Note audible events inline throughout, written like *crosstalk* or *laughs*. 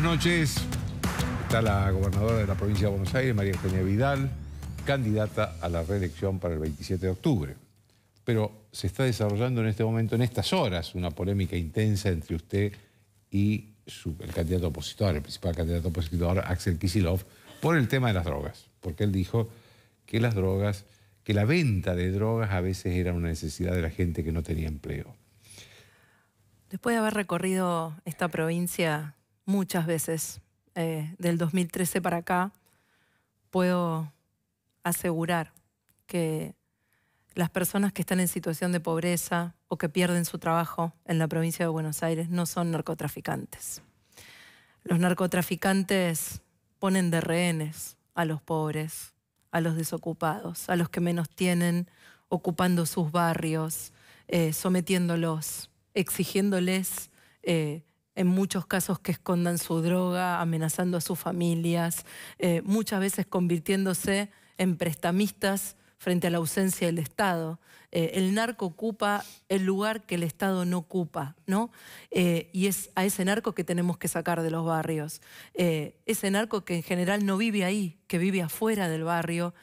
Buenas noches. Está la gobernadora de la provincia de Buenos Aires, María Eugenia Vidal, candidata a la reelección para el 27 de octubre. Pero se está desarrollando en este momento, en estas horas, una polémica intensa entre usted y el candidato opositor, el principal candidato opositor, Axel Kisilov, por el tema de las drogas. Porque él dijo que las drogas, que la venta de drogas a veces era una necesidad de la gente que no tenía empleo. Después de haber recorrido esta provincia muchas veces eh, del 2013 para acá, puedo asegurar que las personas que están en situación de pobreza o que pierden su trabajo en la provincia de Buenos Aires no son narcotraficantes. Los narcotraficantes ponen de rehenes a los pobres, a los desocupados, a los que menos tienen, ocupando sus barrios, eh, sometiéndolos, exigiéndoles eh, en muchos casos que escondan su droga, amenazando a sus familias, eh, muchas veces convirtiéndose en prestamistas frente a la ausencia del Estado. Eh, el narco ocupa el lugar que el Estado no ocupa, ¿no? Eh, y es a ese narco que tenemos que sacar de los barrios. ese narco que en general no vive ahí, que vive afuera del barrio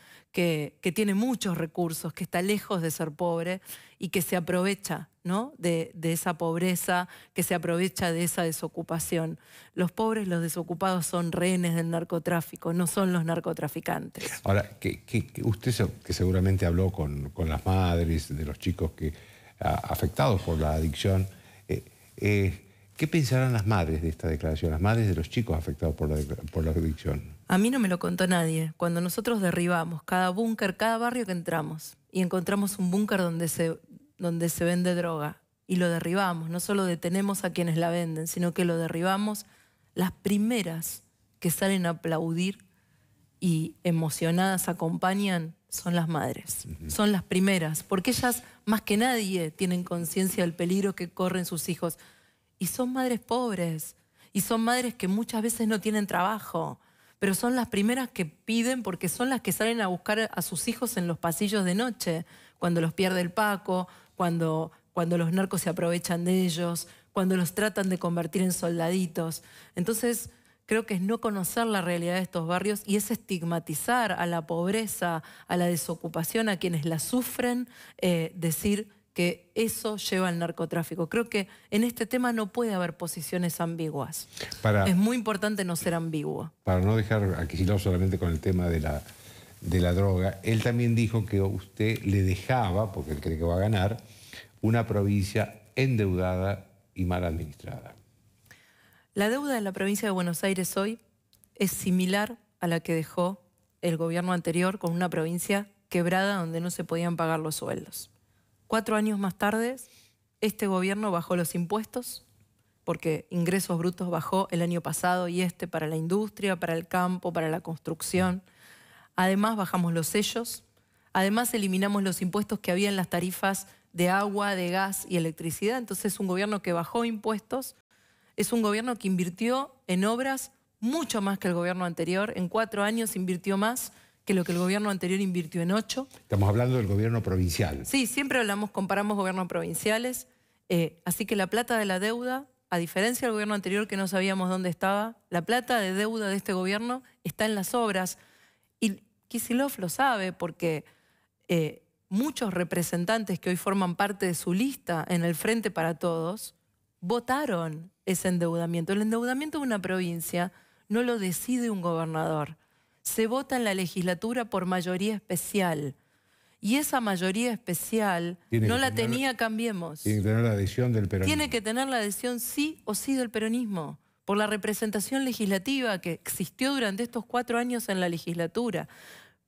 que, tiene muchos recursos, que está lejos de ser pobre y que se aprovecha ¿no? de, esa pobreza, que se aprovecha de esa desocupación. Los pobres, los desocupados son rehenes del narcotráfico, no son los narcotraficantes. Ahora, que, usted que seguramente habló con, las madres de los chicos que, afectados por la adicción, eh, eh, ¿qué pensarán las madres de esta declaración, las madres de los chicos afectados por la adicción? A mí no me lo contó nadie. Cuando nosotros derribamos cada búnker, cada barrio que entramos y encontramos un búnker donde se, donde se vende droga y lo derribamos, no solo detenemos a quienes la venden, sino que lo derribamos las primeras que salen a aplaudir y emocionadas acompañan son las madres, son las primeras, porque ellas más que nadie tienen conciencia del peligro que corren sus hijos. Y son madres pobres, y son madres que muchas veces no tienen trabajo, pero son las primeras que piden porque son las que salen a buscar a sus hijos en los pasillos de noche, cuando los pierde el Paco, cuando, cuando los narcos se aprovechan de ellos, cuando los tratan de convertir en soldaditos. Entonces, creo que es no conocer la realidad de estos barrios y es estigmatizar a la pobreza, a la desocupación, a quienes la sufren, eh, decir que eso lleva al narcotráfico. Creo que en este tema no puede haber posiciones ambiguas. es muy importante no ser ambigua. Para no dejar aquí no solamente con el tema de la, de la droga, él también dijo que usted le dejaba, porque él cree que va a ganar, una provincia endeudada y mal administrada. La deuda de la provincia de Buenos Aires hoy es similar a la que dejó el gobierno anterior con una provincia quebrada donde no se podían pagar los sueldos. Cuatro años más tarde, este gobierno bajó los impuestos, porque ingresos brutos bajó el año pasado y este para la industria, para el campo, para la construcción. Además bajamos los sellos, además eliminamos los impuestos que había en las tarifas de agua, de gas y electricidad. Entonces es un gobierno que bajó impuestos es un gobierno que invirtió en obras mucho más que el gobierno anterior. En cuatro años invirtió más que lo que el gobierno anterior invirtió en ocho. Estamos hablando del gobierno provincial. Sí, siempre hablamos, comparamos gobiernos provinciales. Eh, así que la plata de la deuda, a diferencia del gobierno anterior que no sabíamos dónde estaba, la plata de deuda de este gobierno está en las obras. Y Kisilov lo sabe porque eh, muchos representantes que hoy forman parte de su lista en el Frente para Todos votaron ese endeudamiento. El endeudamiento de una provincia no lo decide un gobernador se vota en la legislatura por mayoría especial. Y esa mayoría especial no la tenía Cambiemos. Tiene que tener la adhesión del peronismo. Tiene que tener la adhesión sí o sí del peronismo, por la representación legislativa que existió durante estos cuatro años en la legislatura.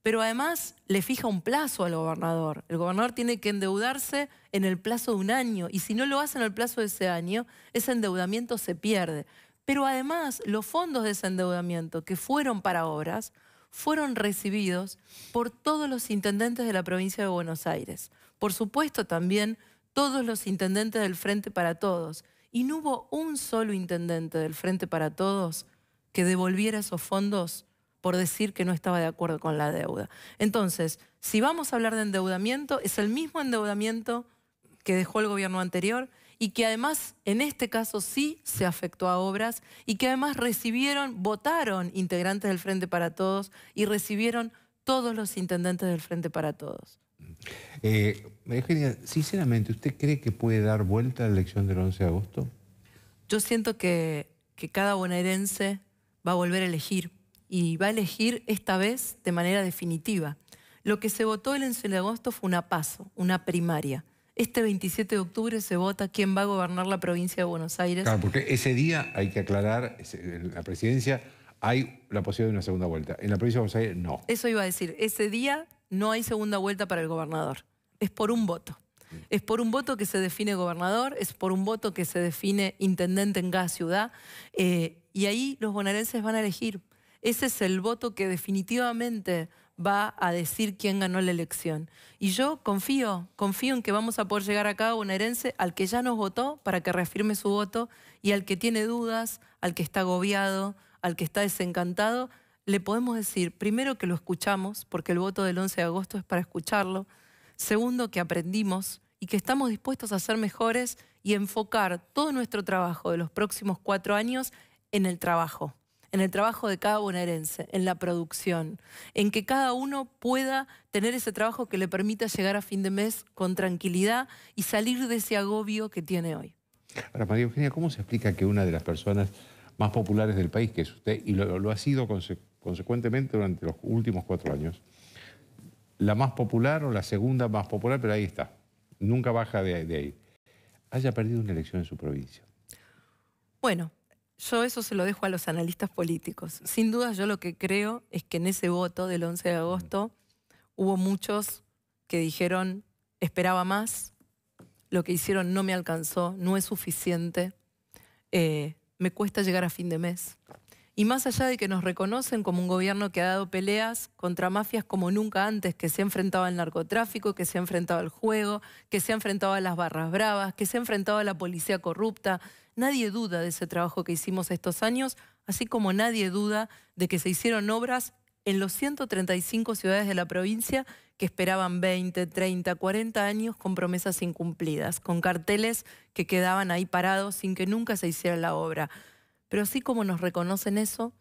Pero además le fija un plazo al gobernador. El gobernador tiene que endeudarse en el plazo de un año. Y si no lo hace en el plazo de ese año, ese endeudamiento se pierde. Pero además, los fondos de ese endeudamiento que fueron para obras, fueron recibidos por todos los intendentes de la provincia de Buenos Aires. Por supuesto también todos los intendentes del Frente para Todos. Y no hubo un solo intendente del Frente para Todos que devolviera esos fondos por decir que no estaba de acuerdo con la deuda. Entonces, si vamos a hablar de endeudamiento, es el mismo endeudamiento que dejó el gobierno anterior, y que además en este caso sí se afectó a obras y que además recibieron, votaron integrantes del Frente para Todos y recibieron todos los intendentes del Frente para Todos. Eh, Eugenia, sinceramente, ¿usted cree que puede dar vuelta a la elección del 11 de agosto? Yo siento que, que cada bonaerense va a volver a elegir y va a elegir esta vez de manera definitiva. Lo que se votó el 11 de agosto fue una paso, una primaria este 27 de octubre se vota quién va a gobernar la provincia de Buenos Aires. Claro, porque ese día hay que aclarar, la presidencia hay la posibilidad de una segunda vuelta. En la provincia de Buenos Aires no. Eso iba a decir, ese día no hay segunda vuelta para el gobernador. Es por un voto. Es por un voto que se define gobernador, es por un voto que se define intendente en cada ciudad. Eh, y ahí los bonaerenses van a elegir. Ese es el voto que definitivamente va a decir quién ganó la elección. Y yo confío, confío en que vamos a poder llegar acá a bonaerense al que ya nos votó para que reafirme su voto y al que tiene dudas, al que está agobiado, al que está desencantado, le podemos decir, primero, que lo escuchamos, porque el voto del 11 de agosto es para escucharlo. Segundo, que aprendimos y que estamos dispuestos a ser mejores y enfocar todo nuestro trabajo de los próximos cuatro años en el trabajo en el trabajo de cada bonaerense, en la producción, en que cada uno pueda tener ese trabajo que le permita llegar a fin de mes con tranquilidad y salir de ese agobio que tiene hoy. Ahora, María Eugenia, ¿cómo se explica que una de las personas más populares del país, que es usted, y lo, ha sido consecuentemente durante los últimos cuatro años, la más popular o la segunda más popular, pero ahí está, nunca baja de, de ahí, haya perdido una elección en su provincia? Bueno, yo eso se lo dejo a los analistas políticos. Sin duda yo lo que creo es que en ese voto del 11 de agosto hubo muchos que dijeron esperaba más, lo que hicieron no me alcanzó, no es suficiente, eh, me cuesta llegar a fin de mes. Y más allá de que nos reconocen como un gobierno que ha dado peleas contra mafias como nunca antes, que se ha enfrentado al narcotráfico, que se ha enfrentado al juego, que se ha enfrentado a las barras bravas, que se ha enfrentado a la policía corrupta, Nadie duda de ese trabajo que hicimos estos años, así como nadie duda de que se hicieron obras en los 135 ciudades de la provincia que esperaban 20, 30, 40 años con promesas incumplidas, con carteles que quedaban ahí parados sin que nunca se hiciera la obra. Pero así como nos reconocen eso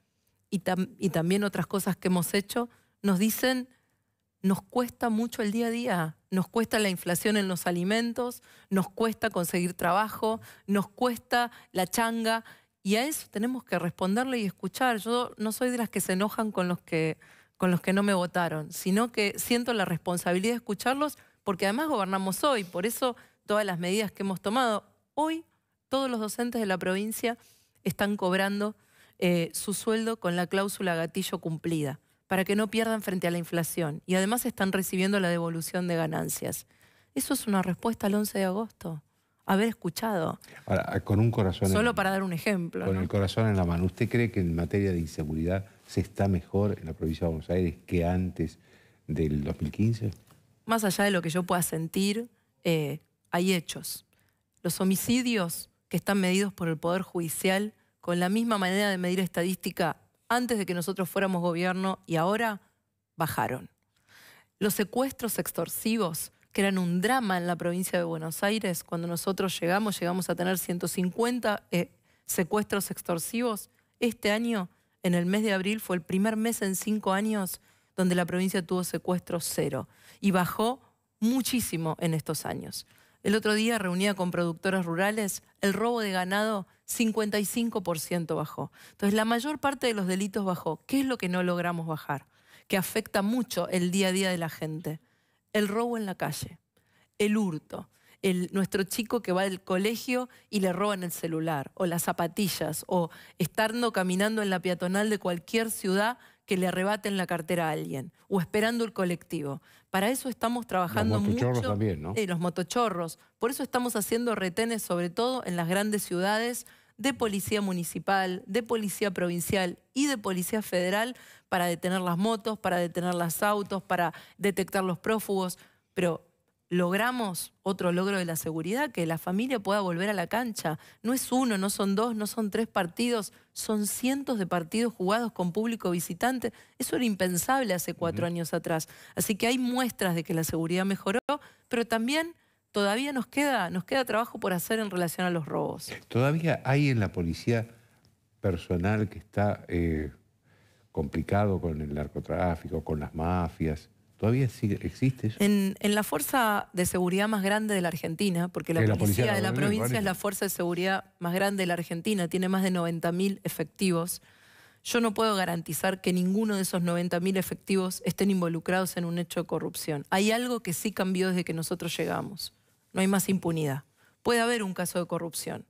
y, y también otras cosas que hemos hecho, nos dicen nos cuesta mucho el día a día, nos cuesta la inflación en los alimentos, nos cuesta conseguir trabajo, nos cuesta la changa y a eso tenemos que responderle y escuchar. Yo no soy de las que se enojan con los que, con los que no me votaron, sino que siento la responsabilidad de escucharlos porque además gobernamos hoy, por eso todas las medidas que hemos tomado. Hoy todos los docentes de la provincia están cobrando eh, su sueldo con la cláusula gatillo cumplida para que no pierdan frente a la inflación y además están recibiendo la devolución de ganancias. Eso es una respuesta al 11 de agosto. Haber escuchado. Ahora, con un corazón. Solo para dar un ejemplo. Con el corazón en la mano. ¿Usted cree que en materia de inseguridad se está mejor en la provincia de Buenos Aires que antes del 2015? Más allá de lo que yo pueda sentir, eh, hay hechos. Los homicidios que están medidos por el Poder Judicial, con la misma manera de medir estadística antes de que nosotros fuéramos gobierno y ahora bajaron. Los secuestros extorsivos, que eran un drama en la provincia de Buenos Aires, cuando nosotros llegamos, llegamos a tener 150 eh, secuestros extorsivos, este año, en el mes de abril, fue el primer mes en cinco años donde la provincia tuvo secuestros cero y bajó muchísimo en estos años. El otro día, reunía con productoras rurales, el robo de ganado 55% bajó. Entonces, la mayor parte de los delitos bajó. ¿Qué es lo que no logramos bajar? Que afecta mucho el día a día de la gente. El robo en la calle, el hurto, nuestro chico que va al colegio y le roban el celular, o las zapatillas, o estando caminando en la peatonal de cualquier ciudad que le arrebaten la cartera a alguien o esperando el colectivo. Para eso estamos trabajando mucho. Los motochorros también, ¿no? los motochorros. Por eso estamos haciendo retenes, sobre todo en las grandes ciudades, de policía municipal, de policía provincial y de policía federal para detener las motos, para detener las autos, para detectar los prófugos. Pero logramos otro logro de la seguridad, que la familia pueda volver a la cancha. No es uno, no son dos, no son tres partidos, son cientos de partidos jugados con público visitante. Eso era impensable hace cuatro años atrás. Así que hay muestras de que la seguridad mejoró, pero también todavía nos queda, nos queda trabajo por hacer en relación a los robos. Eh, todavía hay en la policía personal que está eh, complicado con el narcotráfico, con las mafias. ¿Todavía sigue, existe En, la fuerza de seguridad más grande de la Argentina, porque la, policía, de la, provincia es la fuerza de seguridad más grande de la Argentina, tiene más de 90.000 efectivos. Yo no puedo garantizar que ninguno de esos 90.000 efectivos estén involucrados en un hecho de corrupción. Hay algo que sí cambió desde que nosotros llegamos. No hay más impunidad. Puede haber un caso de corrupción.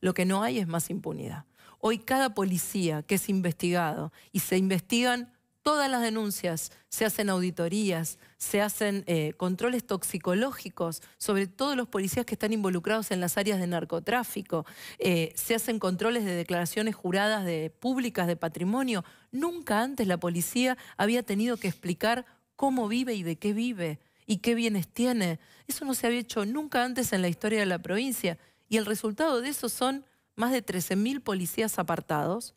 Lo que no hay es más impunidad. Hoy cada policía que es investigado y se investigan todas las denuncias, se hacen auditorías, se hacen eh, controles toxicológicos sobre todos los policías que están involucrados en las áreas de narcotráfico, eh, se hacen controles de declaraciones juradas de, públicas de patrimonio. Nunca antes la policía había tenido que explicar cómo vive y de qué vive y qué bienes tiene. Eso no se había hecho nunca antes en la historia de la provincia. Y el resultado de eso son más de 13.000 policías apartados,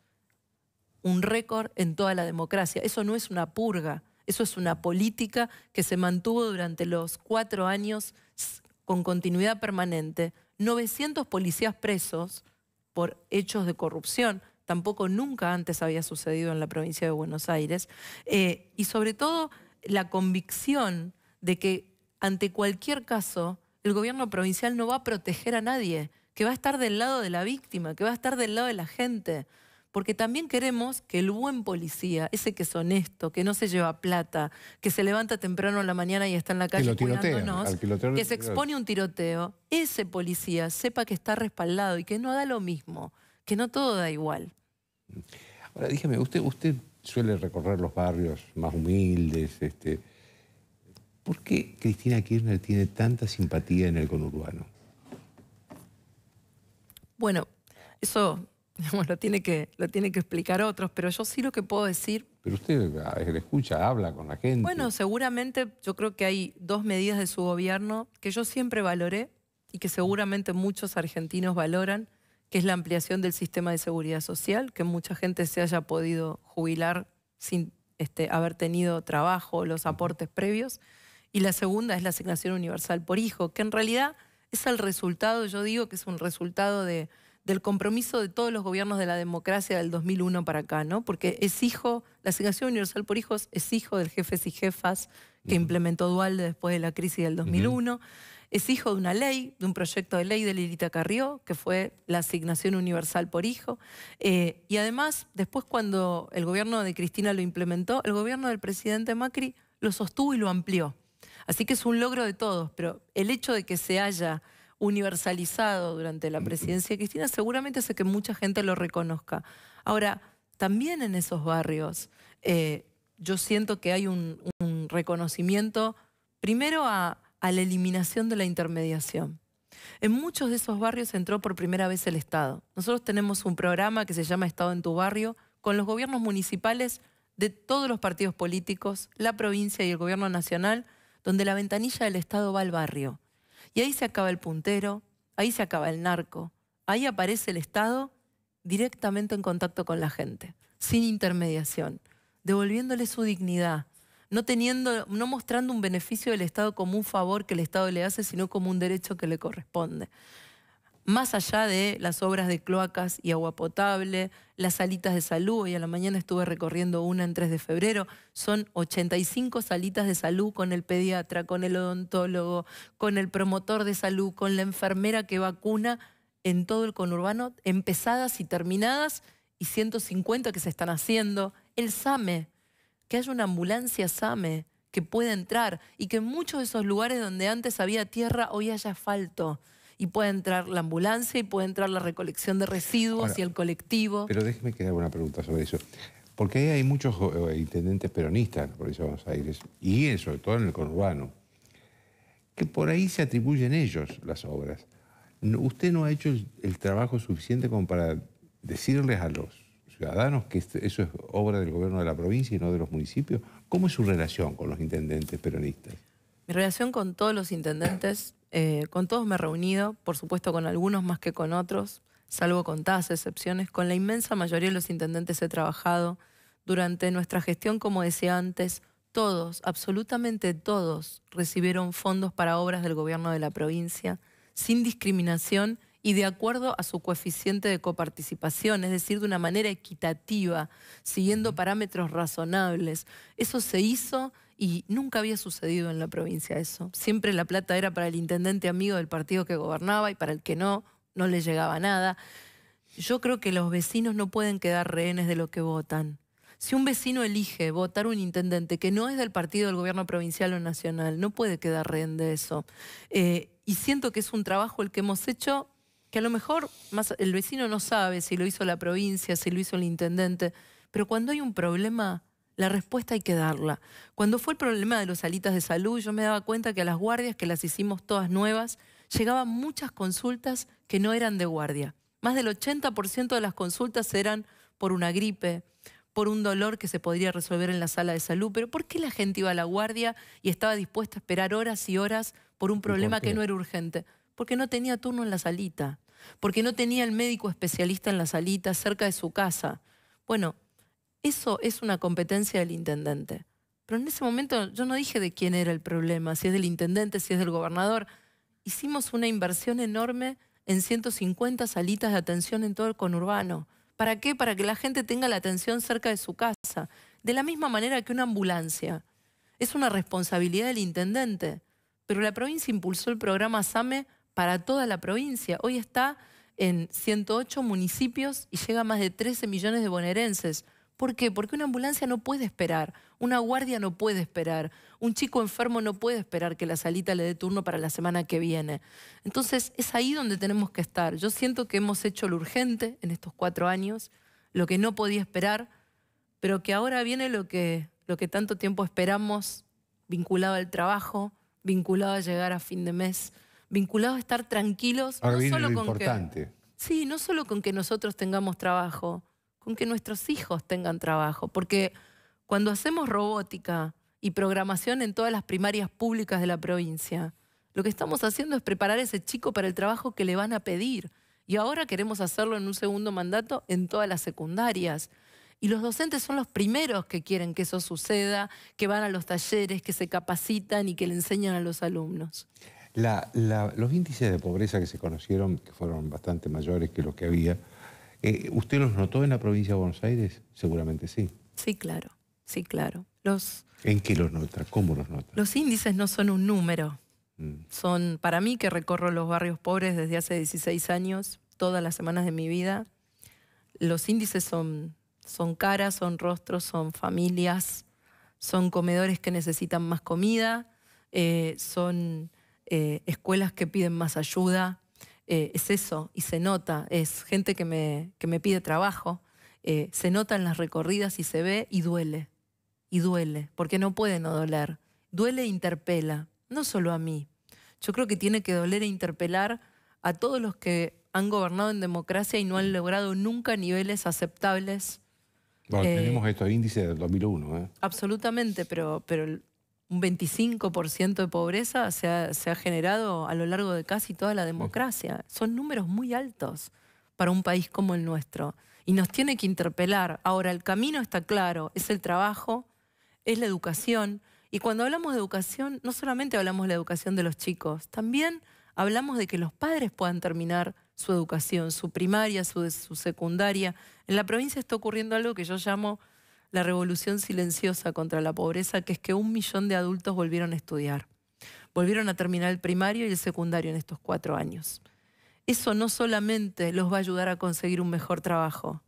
un récord en toda la democracia. Eso no es una purga, eso es una política que se mantuvo durante los cuatro años con continuidad permanente. 900 policías presos por hechos de corrupción, tampoco nunca antes había sucedido en la provincia de Buenos Aires, eh, y sobre todo la convicción de que ante cualquier caso el gobierno provincial no va a proteger a nadie, que va a estar del lado de la víctima, que va a estar del lado de la gente porque también queremos que el buen policía, ese que es honesto, que no se lleva plata, que se levanta temprano en la mañana y está en la calle que cuidándonos, que se expone un tiroteo, ese policía sepa que está respaldado y que no da lo mismo, que no todo da igual. Ahora, dígame, usted, suele recorrer los barrios más humildes, este, ¿por qué Cristina Kirchner tiene tanta simpatía en el conurbano? Bueno, eso *laughs* lo tiene, que, lo tiene que explicar otros, pero yo sí lo que puedo decir... Pero usted le escucha, habla con la gente. Bueno, seguramente yo creo que hay dos medidas de su gobierno que yo siempre valoré y que seguramente muchos argentinos valoran, que es la ampliación del sistema de seguridad social, que mucha gente se haya podido jubilar sin este, haber tenido trabajo, los aportes previos. Y la segunda es la asignación universal por hijo, que en realidad es el resultado, yo digo que es un resultado de del compromiso de todos los gobiernos de la democracia del 2001 para acá, ¿no? Porque es hijo, la asignación universal por hijos es hijo del jefes y jefas que implementó Dualde después de la crisis del 2001. Es hijo de una ley, de un proyecto de ley de Lilita Carrió, que fue la asignación universal por hijo. Eh, y además, después cuando el gobierno de Cristina lo implementó, el gobierno del presidente Macri lo sostuvo y lo amplió. Así que es un logro de todos, pero el hecho de que se haya universalizado durante la presidencia de Cristina seguramente hace que mucha gente lo reconozca. Ahora, también en esos barrios eh, yo siento que hay un, reconocimiento, primero a, la eliminación de la intermediación. En muchos de esos barrios entró por primera vez el Estado. Nosotros tenemos un programa que se llama Estado en tu barrio, con los gobiernos municipales de todos los partidos políticos, la provincia y el gobierno nacional, donde la ventanilla del Estado va al barrio. Y ahí se acaba el puntero, ahí se acaba el narco, ahí aparece el Estado directamente en contacto con la gente, sin intermediación, devolviéndole su dignidad, no teniendo, no mostrando un beneficio del Estado como un favor que el Estado le hace, sino como un derecho que le corresponde más allá de las obras de cloacas y agua potable, las salitas de salud, hoy a la mañana estuve recorriendo una en 3 de febrero, son 85 salitas de salud con el pediatra, con el odontólogo, con el promotor de salud, con la enfermera que vacuna en todo el conurbano, empezadas y terminadas, y 150 que se están haciendo. El SAME, que haya una ambulancia SAME que pueda entrar y que en muchos de esos lugares donde antes había tierra, hoy haya asfalto y puede entrar la ambulancia y puede entrar la recolección de residuos y el colectivo. Pero déjeme que haga una pregunta sobre eso. Porque hay muchos eh, intendentes peronistas en la provincia de Buenos Aires, y eso, sobre todo en el conurbano, que por ahí se atribuyen ellos las obras. Usted no ha hecho el, el trabajo suficiente como para decirles a los ciudadanos que este, eso es obra del gobierno de la provincia y no de los municipios. ¿Cómo es su relación con los intendentes peronistas? Mi relación con todos los intendentes eh, con todos me he reunido, por supuesto con algunos más que con otros, salvo contadas excepciones. Con la inmensa mayoría de los intendentes he trabajado durante nuestra gestión, como decía antes. Todos, absolutamente todos, recibieron fondos para obras del gobierno de la provincia, sin discriminación y de acuerdo a su coeficiente de coparticipación, es decir, de una manera equitativa, siguiendo parámetros razonables. Eso se hizo y nunca había sucedido en la provincia eso. Siempre la plata era para el intendente amigo del partido que gobernaba y para el que no, no le llegaba nada. Yo creo que los vecinos no pueden quedar rehenes de lo que votan. Si un vecino elige votar un intendente que no es del partido del gobierno provincial o nacional, no puede quedar rehén de eso. Eh, y siento que es un trabajo el que hemos hecho que a lo mejor más, el vecino no sabe si lo hizo la provincia, si lo hizo el intendente, pero cuando hay un problema, la respuesta hay que darla. Cuando fue el problema de los salitas de salud, yo me daba cuenta que a las guardias, que las hicimos todas nuevas, llegaban muchas consultas que no eran de guardia. Más del 80% de las consultas eran por una gripe, por un dolor que se podría resolver en la sala de salud, pero ¿por qué la gente iba a la guardia y estaba dispuesta a esperar horas y horas por un problema que no era urgente? Porque no tenía turno en la salita, porque no tenía el médico especialista en la salita cerca de su casa. Bueno, eso es una competencia del intendente. Pero en ese momento yo no dije de quién era el problema, si es del intendente, si es del gobernador. Hicimos una inversión enorme en 150 salitas de atención en todo el conurbano. ¿Para qué? Para que la gente tenga la atención cerca de su casa. De la misma manera que una ambulancia. Es una responsabilidad del intendente. Pero la provincia impulsó el programa SAME para toda la provincia. Hoy está en 108 municipios y llega a más de 13 millones de bonaerenses. ¿Por qué? Porque una ambulancia no puede esperar, una guardia no puede esperar, un chico enfermo no puede esperar que la salita le dé turno para la semana que viene. Entonces es ahí donde tenemos que estar. Yo siento que hemos hecho lo urgente en estos cuatro años, lo que no podía esperar, pero que ahora viene lo que, lo que tanto tiempo esperamos, vinculado al trabajo, vinculado a llegar a fin de mes, vinculado a estar tranquilos. no importante. sí, no solo con que nosotros tengamos trabajo con que nuestros hijos tengan trabajo, porque cuando hacemos robótica y programación en todas las primarias públicas de la provincia, lo que estamos haciendo es preparar a ese chico para el trabajo que le van a pedir. Y ahora queremos hacerlo en un segundo mandato en todas las secundarias. Y los docentes son los primeros que quieren que eso suceda, que van a los talleres, que se capacitan y que le enseñan a los alumnos. los índices de pobreza que se conocieron, que fueron bastante mayores que los que había, eh, ¿Usted los notó en la provincia de Buenos Aires? Seguramente sí. Sí, claro, sí, claro. Los, ¿En qué los nota? ¿Cómo los nota? Los índices no son un número. Mm. Son, para mí, que recorro los barrios pobres desde hace 16 años, todas las semanas de mi vida, los índices son, son caras, son rostros, son familias, son comedores que necesitan más comida, eh, son eh, escuelas que piden más ayuda, eh, es eso, y se nota, es gente que me, que me pide trabajo, eh, se nota en las recorridas y se ve y duele, y duele, porque no puede no doler. Duele e interpela, no solo a mí. Yo creo que tiene que doler e interpelar a todos los que han gobernado en democracia y no han logrado nunca niveles aceptables. Bueno, eh, tenemos estos índices del 2001. Absolutamente, pero, pero un 25% de pobreza se ha, generado a lo largo de casi toda la democracia. Son números muy altos para un país como el nuestro y nos tiene que interpelar. Ahora, el camino está claro, es el trabajo, es la educación. Y cuando hablamos de educación, no solamente hablamos de la educación de los chicos, también hablamos de que los padres puedan terminar su educación, su primaria, su secundaria. En la provincia está ocurriendo algo que yo llamo la revolución silenciosa contra la pobreza, que es que un millón de adultos volvieron a estudiar. Volvieron a terminar el primario y el secundario en estos cuatro años. Eso no solamente los va a ayudar a conseguir un mejor trabajo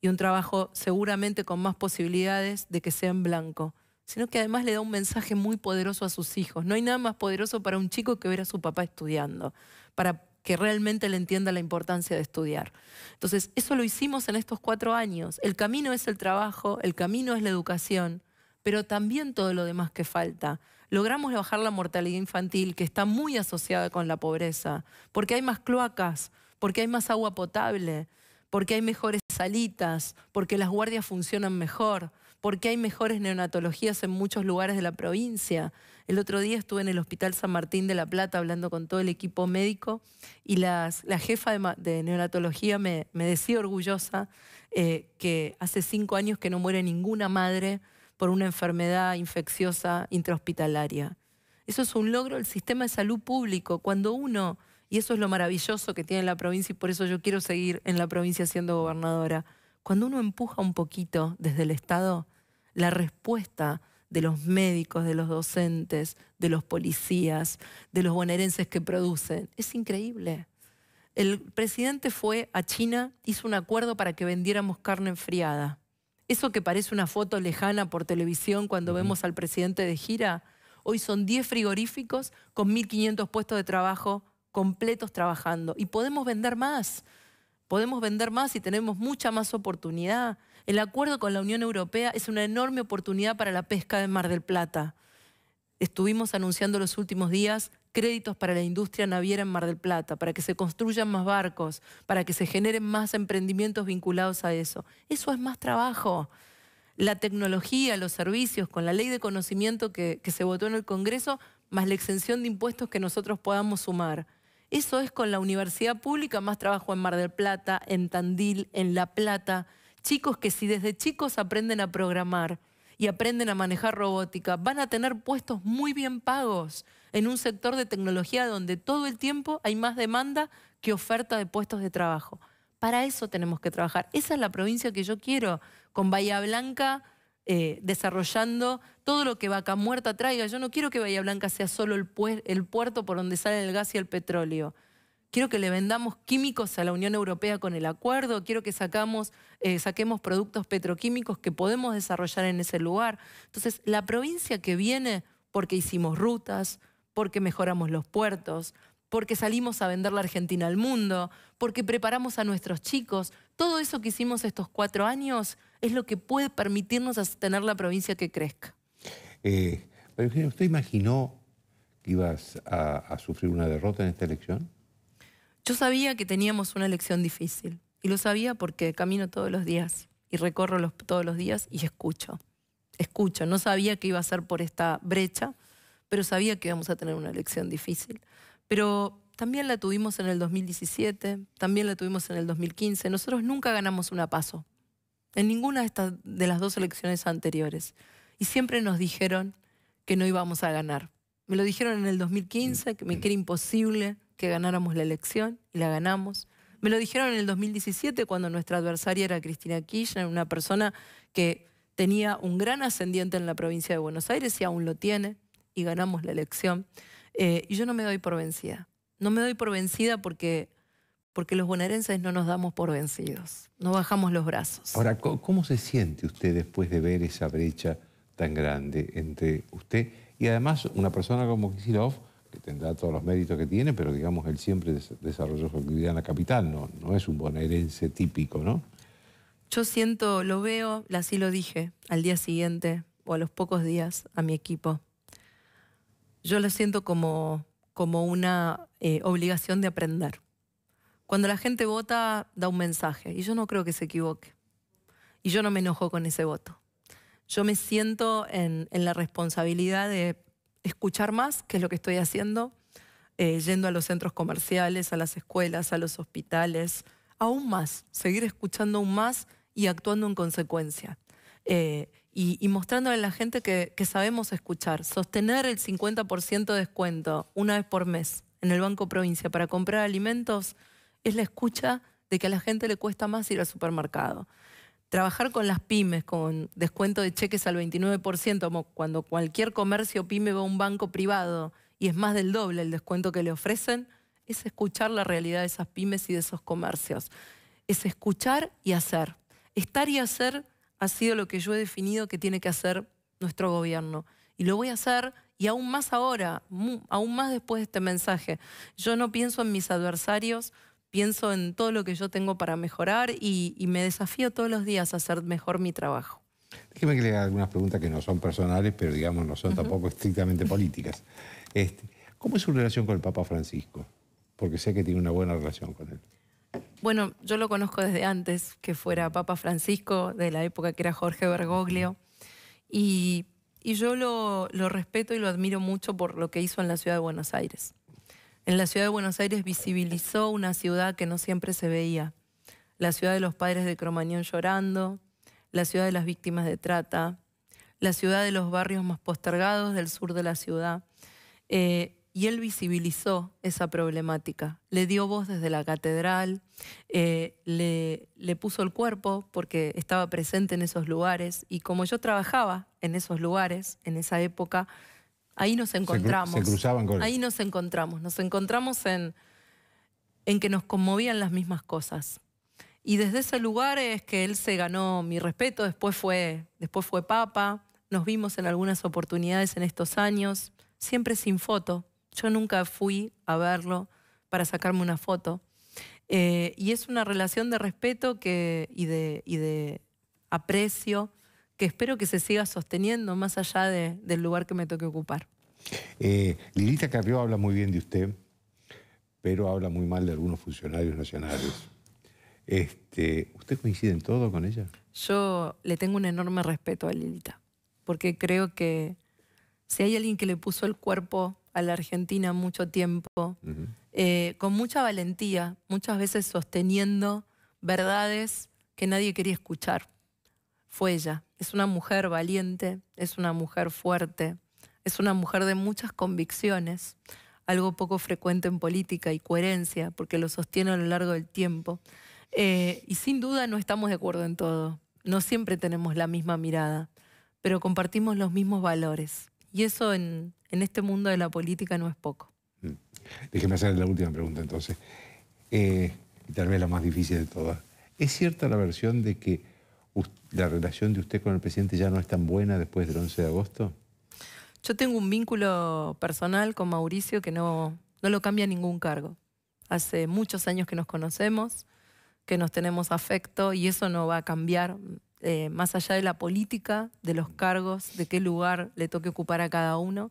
y un trabajo seguramente con más posibilidades de que sea en blanco, sino que además le da un mensaje muy poderoso a sus hijos. No hay nada más poderoso para un chico que ver a su papá estudiando, para que realmente le entienda la importancia de estudiar. Entonces, eso lo hicimos en estos cuatro años. El camino es el trabajo, el camino es la educación, pero también todo lo demás que falta. Logramos bajar la mortalidad infantil, que está muy asociada con la pobreza, porque hay más cloacas, porque hay más agua potable, porque hay mejores salitas, porque las guardias funcionan mejor, porque hay mejores neonatologías en muchos lugares de la provincia. El otro día estuve en el Hospital San Martín de La Plata hablando con todo el equipo médico y la jefa de, neonatología me, decía orgullosa eh, que hace cinco años que no muere ninguna madre por una enfermedad infecciosa intrahospitalaria. Eso es un logro del sistema de salud público. Cuando uno, y eso es lo maravilloso que tiene la provincia y por eso yo quiero seguir en la provincia siendo gobernadora, cuando uno empuja un poquito desde el Estado, la respuesta de los médicos, de los docentes, de los policías, de los bonaerenses que producen. Es increíble. El presidente fue a China, hizo un acuerdo para que vendiéramos carne enfriada. Eso que parece una foto lejana por televisión cuando vemos al presidente de gira, hoy son 10 frigoríficos con 1.500 puestos de trabajo completos trabajando. Y podemos vender más, podemos vender más y tenemos mucha más oportunidad. El acuerdo con la Unión Europea es una enorme oportunidad para la pesca de Mar del Plata. Estuvimos anunciando los últimos días créditos para la industria naviera en Mar del Plata, para que se construyan más barcos, para que se generen más emprendimientos vinculados a eso. Eso es más trabajo. La tecnología, los servicios, con la ley de conocimiento que, que se votó en el Congreso, más la exención de impuestos que nosotros podamos sumar. Eso es con la universidad pública, más trabajo en Mar del Plata, en Tandil, en La Plata chicos que si desde chicos aprenden a programar y aprenden a manejar robótica, van a tener puestos muy bien pagos en un sector de tecnología donde todo el tiempo hay más demanda que oferta de puestos de trabajo. Para eso tenemos que trabajar. Esa es la provincia que yo quiero, con Bahía Blanca eh, desarrollando todo lo que Vaca Muerta traiga. Yo no quiero que Bahía Blanca sea solo el, el puerto por donde sale el gas y el petróleo quiero que le vendamos químicos a la Unión Europea con el acuerdo, quiero que eh, saquemos productos petroquímicos que podemos desarrollar en ese lugar. Entonces, la provincia que viene, porque hicimos rutas, porque mejoramos los puertos, porque salimos a vender la Argentina al mundo, porque preparamos a nuestros chicos. Todo eso que hicimos estos cuatro años es lo que puede permitirnos tener la provincia que crezca. Eh, ¿usted imaginó que ibas a sufrir una derrota en esta elección? Yo sabía que teníamos una elección difícil y lo sabía porque camino todos los días y recorro todos los días y escucho. Escucho. No sabía que iba a ser por esta brecha, pero sabía que íbamos a tener una elección difícil. Pero también la tuvimos en el 2017, también la tuvimos en el 2015. Nosotros nunca ganamos una paso en ninguna de, las dos elecciones anteriores. Y siempre nos dijeron que no íbamos a ganar. Me lo dijeron en el 2015, que me era imposible, que ganáramos la elección y la ganamos. Me lo dijeron en el 2017 cuando nuestra adversaria era Cristina Kirchner, una persona que tenía un gran ascendiente en la provincia de Buenos Aires y aún lo tiene, y ganamos la elección. Eh, y yo no me doy por vencida. No me doy por vencida porque, porque los bonaerenses no nos damos por vencidos, no bajamos los brazos. Ahora, ¿cómo se siente usted después de ver esa brecha tan grande entre usted y además una persona como Kisilov? que tendrá todos los méritos que tiene, pero digamos, él siempre desarrolló su actividad en la capital, no, no es un bonaerense típico, ¿no? Yo siento, lo veo, así lo dije, al día siguiente o a los pocos días a mi equipo. Yo lo siento como, como una eh, obligación de aprender. Cuando la gente vota, da un mensaje, y yo no creo que se equivoque. Y yo no me enojo con ese voto. Yo me siento en, en la responsabilidad de escuchar más, que es lo que estoy haciendo, eh, yendo a los centros comerciales, a las escuelas, a los hospitales, aún más, seguir escuchando aún más y actuando en consecuencia. Eh, y, y, mostrándole a la gente que, que sabemos escuchar, sostener el 50% de descuento una vez por mes en el Banco Provincia para comprar alimentos es la escucha de que a la gente le cuesta más ir al supermercado trabajar con las pymes, con descuento de cheques al 29%, como cuando cualquier comercio pyme va a un banco privado y es más del doble el descuento que le ofrecen, es escuchar la realidad de esas pymes y de esos comercios. Es escuchar y hacer. Estar y hacer ha sido lo que yo he definido que tiene que hacer nuestro gobierno. Y lo voy a hacer y aún más ahora, aún más después de este mensaje. Yo no pienso en mis adversarios pienso en todo lo que yo tengo para mejorar y, me desafío todos los días a hacer mejor mi trabajo. Déjeme que le haga algunas preguntas que no son personales, pero digamos no son tampoco estrictamente políticas. Este, ¿Cómo es su relación con el Papa Francisco? Porque sé que tiene una buena relación con él. Bueno, yo lo conozco desde antes que fuera Papa Francisco, de la época que era Jorge Bergoglio, y, yo lo, lo respeto y lo admiro mucho por lo que hizo en la ciudad de Buenos Aires. En la ciudad de Buenos Aires visibilizó una ciudad que no siempre se veía. La ciudad de los padres de Cromañón llorando, la ciudad de las víctimas de trata, la ciudad de los barrios más postergados del sur de la ciudad. Eh, y él visibilizó esa problemática, le dio voz desde la catedral, eh, le, puso el cuerpo porque estaba presente en esos lugares y como yo trabajaba en esos lugares, en esa época, Ahí nos encontramos. Ahí nos encontramos. Nos encontramos en, que nos conmovían las mismas cosas. Y desde ese lugar es que él se ganó mi respeto, después fue, después fue papa, nos vimos en algunas oportunidades en estos años, siempre sin foto. Yo nunca fui a verlo para sacarme una foto. Eh, y es una relación de respeto que, y de aprecio que espero que se siga sosteniendo más allá del lugar que me toque ocupar. Eh, Lilita Carrió habla muy bien de usted, pero habla muy mal de algunos funcionarios nacionales. Este, ¿Usted coincide en todo con ella? Yo le tengo un enorme respeto a Lilita, porque creo que si hay alguien que le puso el cuerpo a la Argentina mucho tiempo, eh, con mucha valentía, muchas veces sosteniendo verdades que nadie quería escuchar, fue ella es una mujer valiente, es una mujer fuerte, es una mujer de muchas convicciones, algo poco frecuente en política y coherencia, porque lo sostiene a lo largo del tiempo. Eh, y sin duda no estamos de acuerdo en todo, no siempre tenemos la misma mirada, pero compartimos los mismos valores. Y eso en, este mundo de la política no es poco. Mm. Déjeme hacer la última pregunta entonces, eh, y tal vez la más difícil de todas. ¿Es cierta la versión de que la relación de usted con el presidente ya no es tan buena después del 11 de agosto? Yo tengo un vínculo personal con Mauricio que no, no lo cambia ningún cargo. Hace muchos años que nos conocemos, que nos tenemos afecto y eso no va a cambiar eh, más allá de la política, de los cargos, de qué lugar le toque ocupar a cada uno.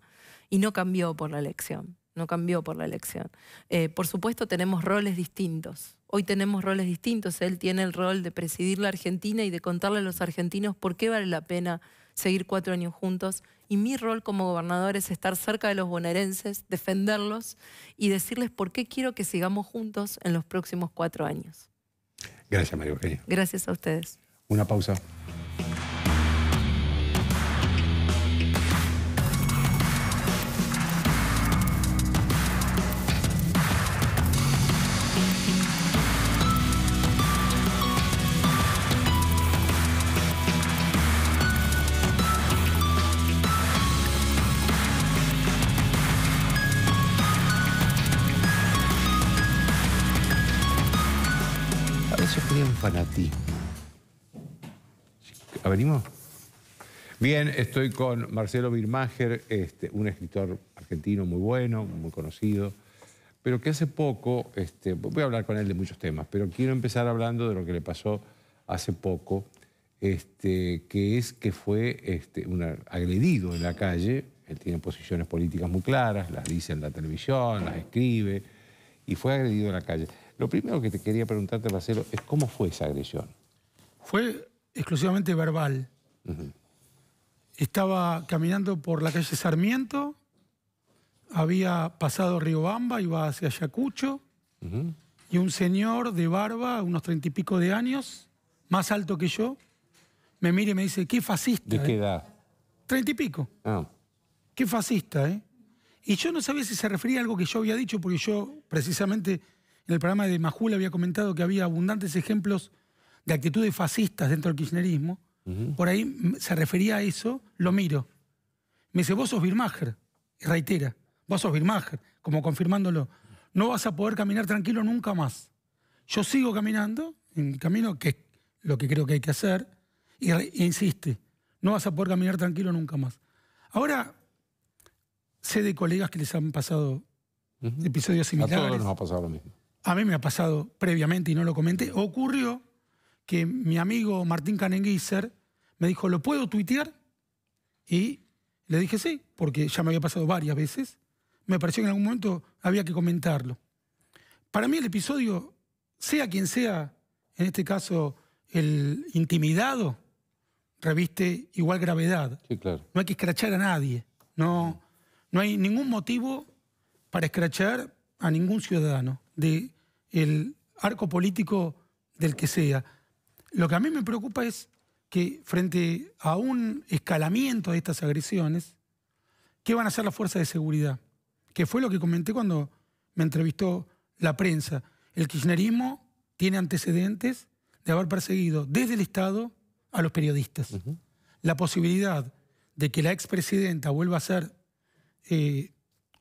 Y no cambió por la elección no cambió por la elección. Eh, por supuesto tenemos roles distintos. Hoy tenemos roles distintos. Él tiene el rol de presidir la Argentina y de contarle a los argentinos por qué vale la pena seguir cuatro años juntos. Y mi rol como gobernador es estar cerca de los bonaerenses, defenderlos y decirles por qué quiero que sigamos juntos en los próximos cuatro años. Gracias, María Eugenia. Gracias a ustedes. Una pausa. venimos? Bien, estoy con Marcelo Birmacher, este, un escritor argentino muy bueno, muy conocido, pero que hace poco, este, voy a hablar con él de muchos temas, pero quiero empezar hablando de lo que le pasó hace poco, este, que es que fue este, agredido en la calle, él tiene posiciones políticas muy claras, las dice en la televisión, las escribe, y fue agredido en la calle. Lo primero que te quería preguntarte, Marcelo, es cómo fue esa agresión. Fue exclusivamente verbal. Estaba caminando por la calle Sarmiento, había pasado y iba hacia Ayacucho, y un señor de barba, unos treinta y pico de años, más alto que yo, me mira y me dice, qué fascista. ¿De eh". qué edad? Treinta y pico. Ah. Qué fascista, ¿eh? Y yo no sabía si se refería a algo que yo había dicho, porque yo precisamente en el programa de Majul había comentado que había abundantes ejemplos de actitudes fascistas dentro del kirchnerismo, por ahí se refería a eso, lo miro. Me dice, vos sos y reitera, vos sos Birmacher, como confirmándolo. No vas a poder caminar tranquilo nunca más. Yo sigo caminando, en camino que es lo que creo que hay que hacer, y e insiste, no vas a poder caminar tranquilo nunca más. Ahora, sé de colegas que les han pasado episodios similares. A todos nos ha pasado lo mismo. A mí me ha pasado previamente y no lo comenté. Ocurrió que mi amigo Martín Canenguiser me dijo, ¿lo puedo tuitear? Y le dije sí, porque ya me había pasado varias veces. Me pareció que en algún momento había que comentarlo. Para mí el episodio, sea quien sea, en este caso el intimidado, reviste igual gravedad. Sí, claro. No hay que escrachar a nadie. No, no hay ningún motivo para escrachar a ningún ciudadano del arco político del que sea. Lo que a mí me preocupa es que frente a un escalamiento de estas agresiones, ¿qué van a hacer las fuerzas de seguridad? Que fue lo que comenté cuando me entrevistó la prensa. El kirchnerismo tiene antecedentes de haber perseguido desde el Estado a los periodistas. La posibilidad de que la expresidenta vuelva a ser eh,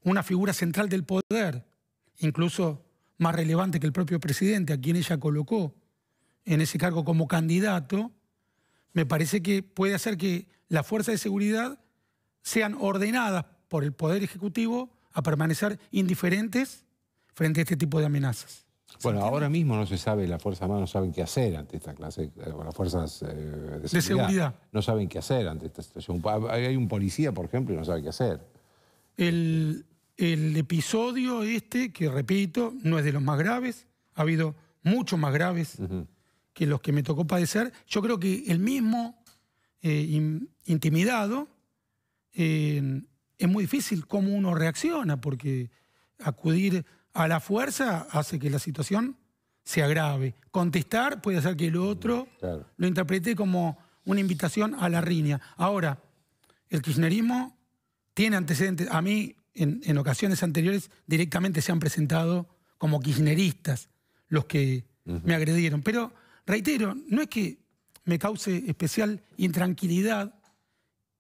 una figura central del poder, incluso más relevante que el propio presidente, a quien ella colocó en ese cargo como candidato, me parece que puede hacer que las fuerzas de seguridad sean ordenadas por el Poder Ejecutivo a permanecer indiferentes frente a este tipo de amenazas. Bueno, ahora mismo no se sabe, las Fuerzas Armadas no saben qué hacer ante esta clase, eh, las Fuerzas eh, de, seguridad, no saben qué hacer ante esta situación. Hay un policía, por ejemplo, y no sabe qué hacer. El, episodio este, que repito, no es de los más graves, ha habido muchos más graves que los que me tocó padecer. Yo creo que el mismo eh, intimidado eh, es muy difícil cómo uno reacciona, porque acudir a la fuerza hace que la situación se agrave. Contestar puede hacer que el otro mm, lo interprete como una invitación a la riña. Ahora, el kirchnerismo tiene antecedentes. A mí, en, ocasiones anteriores, directamente se han presentado como kirchneristas los que me agredieron. Pero Reitero, no es que me cause especial intranquilidad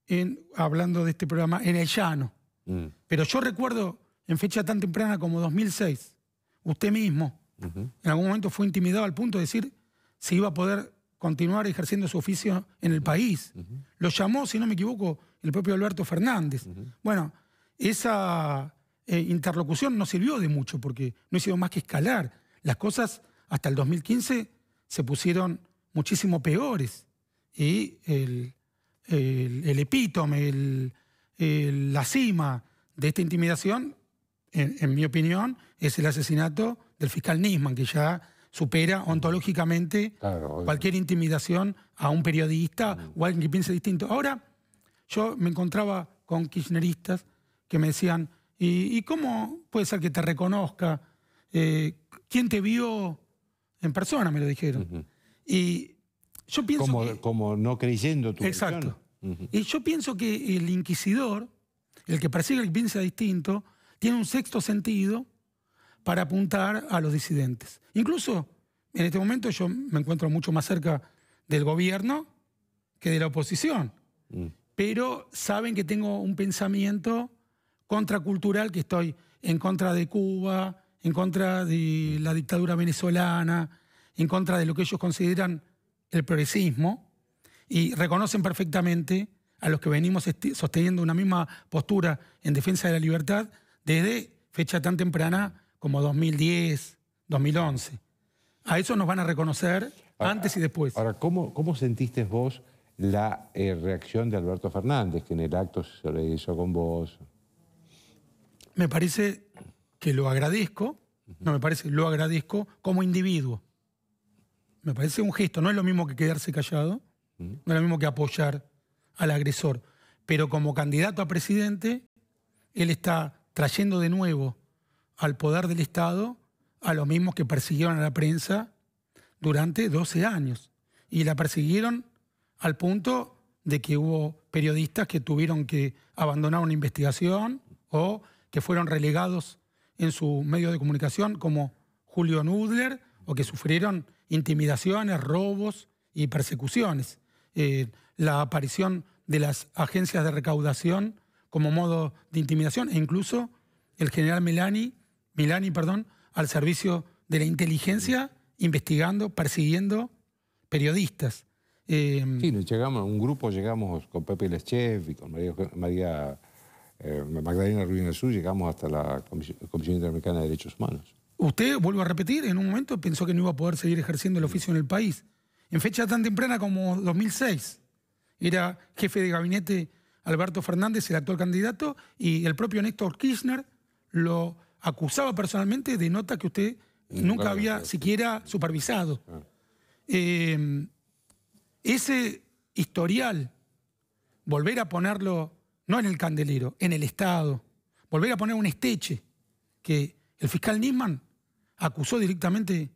en, hablando de este programa en el llano, mm. pero yo recuerdo en fecha tan temprana como 2006, usted mismo en algún momento fue intimidado al punto de decir si iba a poder continuar ejerciendo su oficio en el país. Lo llamó, si no me equivoco, el propio Alberto Fernández. Bueno, esa eh, interlocución no sirvió de mucho porque no sido más que escalar. Las cosas hasta el 2015 se pusieron muchísimo peores. Y el, epítome, el, la cima de esta intimidación, en, mi opinión, es el asesinato del fiscal Nisman, que ya supera ontológicamente cualquier intimidación a un periodista mm. o alguien que piense distinto. Ahora, yo me encontraba con kirchneristas que me decían, ¿y, cómo puede ser que te reconozca? Eh, ¿Quién te vio? En persona me lo dijeron. Y yo pienso como, no creyendo tu Exacto. Y yo pienso que el inquisidor, el que persigue el que distinto, tiene un sexto sentido para apuntar a los disidentes. Incluso en este momento yo me encuentro mucho más cerca del gobierno que de la oposición. Mm. Pero saben que tengo un pensamiento contracultural, que estoy en contra de Cuba, en contra de la dictadura venezolana, en contra de lo que ellos consideran el progresismo, y reconocen perfectamente a los que venimos sosteniendo una misma postura en defensa de la libertad desde fecha tan temprana como 2010, 2011. A eso nos van a reconocer antes y después. Ahora, ¿cómo, sentiste vos la eh, reacción de Alberto Fernández, que en el acto se le hizo con vos? Me parece que lo agradezco, no me parece, lo agradezco como individuo. Me parece un gesto, no es lo mismo que quedarse callado, no es lo mismo que apoyar al agresor, pero como candidato a presidente, él está trayendo de nuevo al poder del Estado a los mismos que persiguieron a la prensa durante 12 años. Y la persiguieron al punto de que hubo periodistas que tuvieron que abandonar una investigación o que fueron relegados en su medio de comunicación como Julio Nudler o que sufrieron intimidaciones, robos y persecuciones. Eh, la aparición de las agencias de recaudación como modo de intimidación e incluso el general Milani, Milani perdón, al servicio de la inteligencia investigando, persiguiendo periodistas. Eh, sí, llegamos, un grupo llegamos con Pepe Leschev y con María eh, Magdalena Ruiz del Sur, llegamos hasta la Comisión, Interamericana de Derechos Humanos. Usted, vuelvo a repetir, en un momento pensó que no iba a poder seguir ejerciendo el oficio en el país. En fecha tan temprana como 2006, era jefe de gabinete Alberto Fernández, el actual candidato, y el propio Néstor Kirchner lo acusaba personalmente de nota que usted mm, nunca había siquiera supervisado. Ah. Eh, ese historial, volver a ponerlo no en el candelero, en el Estado. Volver a poner un esteche, que el fiscal Nisman acusó directamente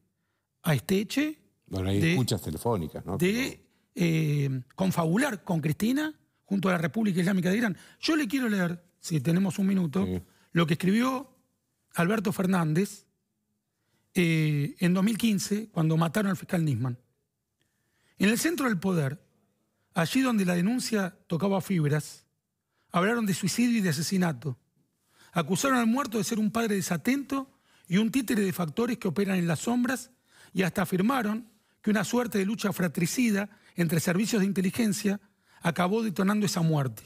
a esteche. de, escuchas telefónicas, ¿no? De eh, confabular con Cristina junto a la República Islámica de Irán. Yo le quiero leer, si tenemos un minuto, lo que escribió Alberto Fernández eh, en 2015, cuando mataron al fiscal Nisman. En el centro del poder, allí donde la denuncia tocaba fibras, hablaron de suicidio y de asesinato. Acusaron al muerto de ser un padre desatento y un títere de factores que operan en las sombras y hasta afirmaron que una suerte de lucha fratricida entre servicios de inteligencia acabó detonando esa muerte.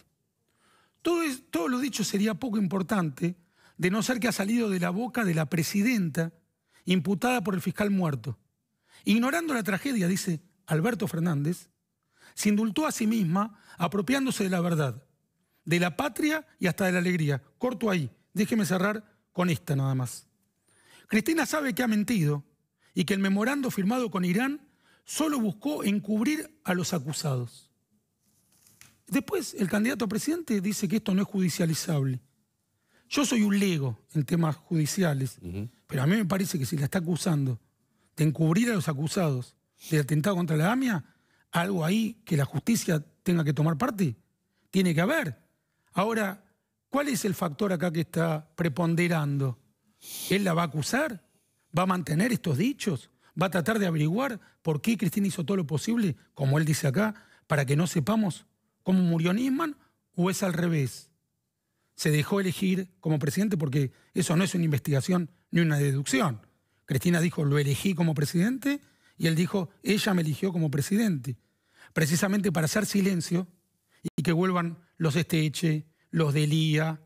Todo, todo lo dicho sería poco importante de no ser que ha salido de la boca de la presidenta imputada por el fiscal muerto. Ignorando la tragedia, dice Alberto Fernández, se indultó a sí misma apropiándose de la verdad de la patria y hasta de la alegría. Corto ahí, déjeme cerrar con esta nada más. Cristina sabe que ha mentido y que el memorando firmado con Irán solo buscó encubrir a los acusados. Después el candidato a presidente dice que esto no es judicializable. Yo soy un lego en temas judiciales, pero a mí me parece que si la está acusando de encubrir a los acusados del atentado contra la AMIA, algo ahí que la justicia tenga que tomar parte, tiene que haber. Ahora, ¿cuál es el factor acá que está preponderando? ¿Él la va a acusar? ¿Va a mantener estos dichos? ¿Va a tratar de averiguar por qué Cristina hizo todo lo posible, como él dice acá, para que no sepamos cómo murió Nisman? ¿O es al revés? Se dejó elegir como presidente porque eso no es una investigación ni una deducción. Cristina dijo, lo elegí como presidente y él dijo, ella me eligió como presidente, precisamente para hacer silencio y que vuelvan los Esteche, los de Lía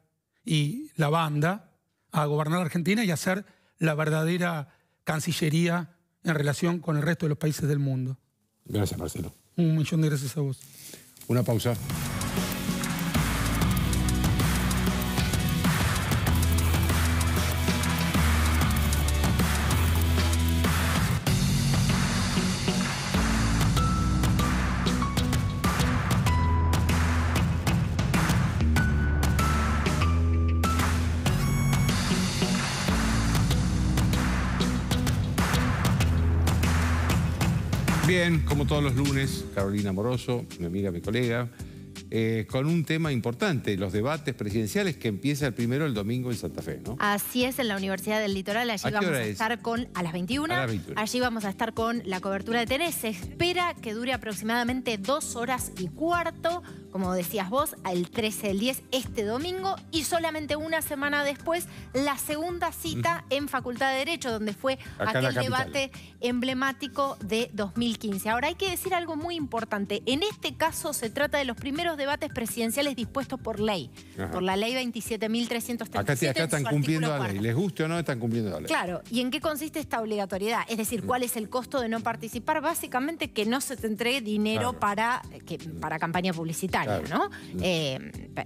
y la banda a gobernar Argentina y a ser la verdadera cancillería en relación con el resto de los países del mundo. Gracias, Marcelo. Un millón de gracias a vos. Una pausa. como todos los lunes, Carolina Moroso, mi amiga, mi colega, eh, con un tema importante, los debates presidenciales que empieza el primero el domingo en Santa Fe, ¿no? Así es, en la Universidad del Litoral, allí ¿A vamos a estar con, a las 21, allí vamos a estar con la cobertura de Tenés. Se espera que dure aproximadamente dos horas y cuarto como decías vos, el 13 del 10 este domingo y solamente una semana después la segunda cita en Facultad de Derecho, donde fue aquel debate emblemático de 2015. Ahora hay que decir algo muy importante. En este caso se trata de los primeros debates presidenciales dispuestos por ley, por la ley 27.337. Acá, están cumpliendo la ley, les guste o no, están cumpliendo la ley. Claro, ¿y en qué consiste esta obligatoriedad? Es decir, mm. ¿cuál es el costo de no participar? Básicamente que no se te entregue dinero para, eh, que, para campaña publicitaria. ¿no? Eh,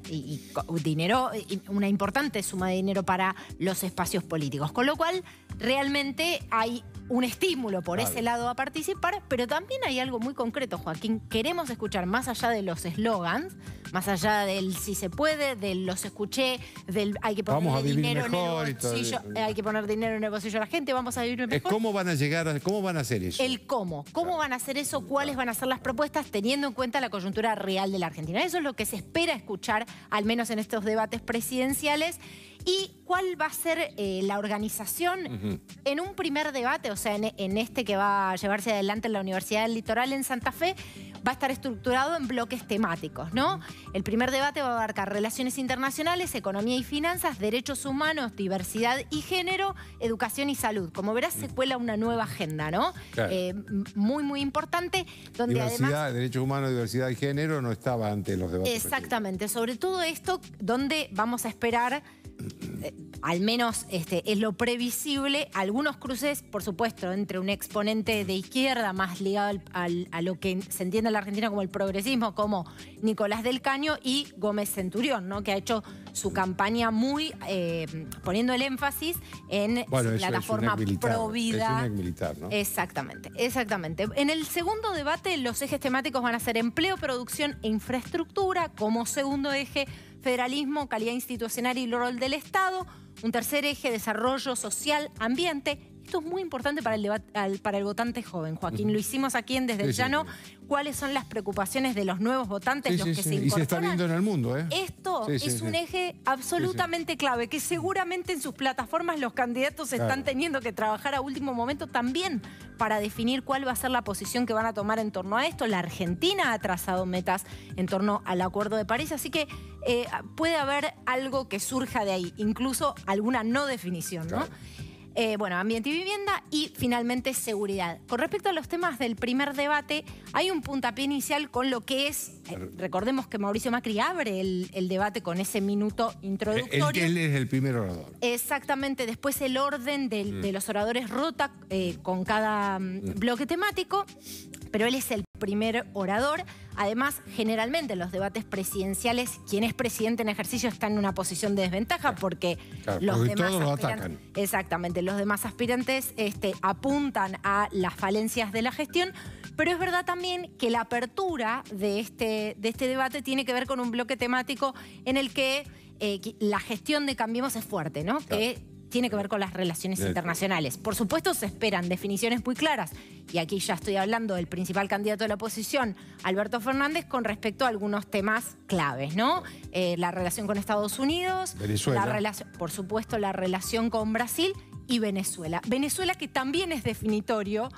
y, y dinero, una importante suma de dinero para los espacios políticos. Con lo cual, realmente hay un estímulo por ese lado a participar, pero también hay algo muy concreto, Joaquín. Queremos escuchar más allá de los eslogans, más allá del si se puede, del los escuché, del hay que poner dinero en el bolsillo, eh, hay que poner dinero en el bolsillo a la gente, vamos a vivir mejor. Es cómo van a llegar, cómo van a hacer eso. El cómo, cómo van a hacer eso, cuáles van a ser las propuestas teniendo en cuenta la coyuntura real de la Argentina. Eso es lo que se espera escuchar, al menos en estos debates presidenciales y cuál va a ser eh, la organización en un primer debate, o sea, en, este que va a llevarse adelante en la Universidad del Litoral en Santa Fe, va a estar estructurado en bloques temáticos, ¿no? El primer debate va a abarcar relaciones internacionales, economía y finanzas, derechos humanos, diversidad y género, educación y salud. Como verás, se cuela una nueva agenda, ¿no? Eh, muy, muy importante. Donde diversidad, además, derechos humanos, diversidad y género no estaba antes en los debates. Exactamente, sobre todo esto donde vamos a esperar eh, al menos este, es lo previsible, algunos cruces, por supuesto, entre un exponente de izquierda más ligado a lo que se entiende en la Argentina como el progresismo, como Nicolás del Caño y Gómez Centurión, ¿no? que ha hecho su campaña muy eh, poniendo el énfasis en la plataforma pro Exactamente, exactamente. En el segundo debate los ejes temáticos van a ser empleo, producción e infraestructura como segundo eje federalismo, calidad institucional y rol del Estado. Un tercer eje, desarrollo social, ambiente esto es muy importante para el, para el votante joven, Joaquín. Lo hicimos aquí en Desde el Llano. ¿Cuáles son las preocupaciones de los nuevos votantes, los que se incorporan? Y se está viendo en el mundo, ¿eh? Esto es un eje absolutamente clave, que seguramente en sus plataformas los candidatos están teniendo que trabajar a último momento también para definir cuál va a ser la posición que van a tomar en torno a esto. La Argentina ha trazado metas en torno al Acuerdo de París, así que eh, puede haber algo que surja de ahí, incluso alguna no definición, ¿no? Eh, bueno, ambiente y vivienda y finalmente seguridad. Con respecto a los temas del primer debate, hay un puntapié inicial con lo que es eh, recordemos que Mauricio Macri abre el, debate con ese minuto introductorio. que él es el primer orador. Exactamente, después el orden mm. de, los oradores rota eh, con cada mm, mm. bloque temático, pero él es el primer orador. Además, generalmente en los debates presidenciales, quien es presidente en ejercicio está en una posición de desventaja porque los demás aspirantes, Exactamente, los demás aspirantes este, apuntan a las falencias de la gestión. Pero es verdad también que la apertura de este, de este debate tiene que ver con un bloque temático en el que eh, la gestión de Cambiemos es fuerte, ¿no? Que tiene que ver con las relaciones internacionales. Por supuesto, se esperan definiciones muy claras. Y aquí ya estoy hablando del principal candidato de la oposición, Alberto Fernández, con respecto a algunos temas claves, ¿no? Eh, la relación con Estados Unidos, Venezuela. por supuesto, la relación con Brasil y Venezuela. Venezuela que también es definitorio